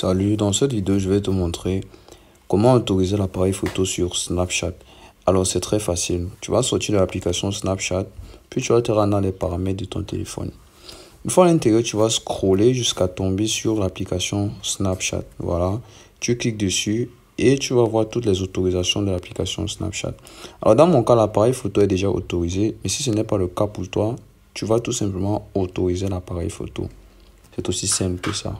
Salut, dans cette vidéo, je vais te montrer comment autoriser l'appareil photo sur Snapchat. Alors, c'est très facile. Tu vas sortir de l'application Snapchat, puis tu vas te rendre dans les paramètres de ton téléphone. Une fois à l'intérieur, tu vas scroller jusqu'à tomber sur l'application Snapchat. Voilà, tu cliques dessus et tu vas voir toutes les autorisations de l'application Snapchat. Alors, dans mon cas, l'appareil photo est déjà autorisé, mais si ce n'est pas le cas pour toi, tu vas tout simplement autoriser l'appareil photo. C'est aussi simple que ça.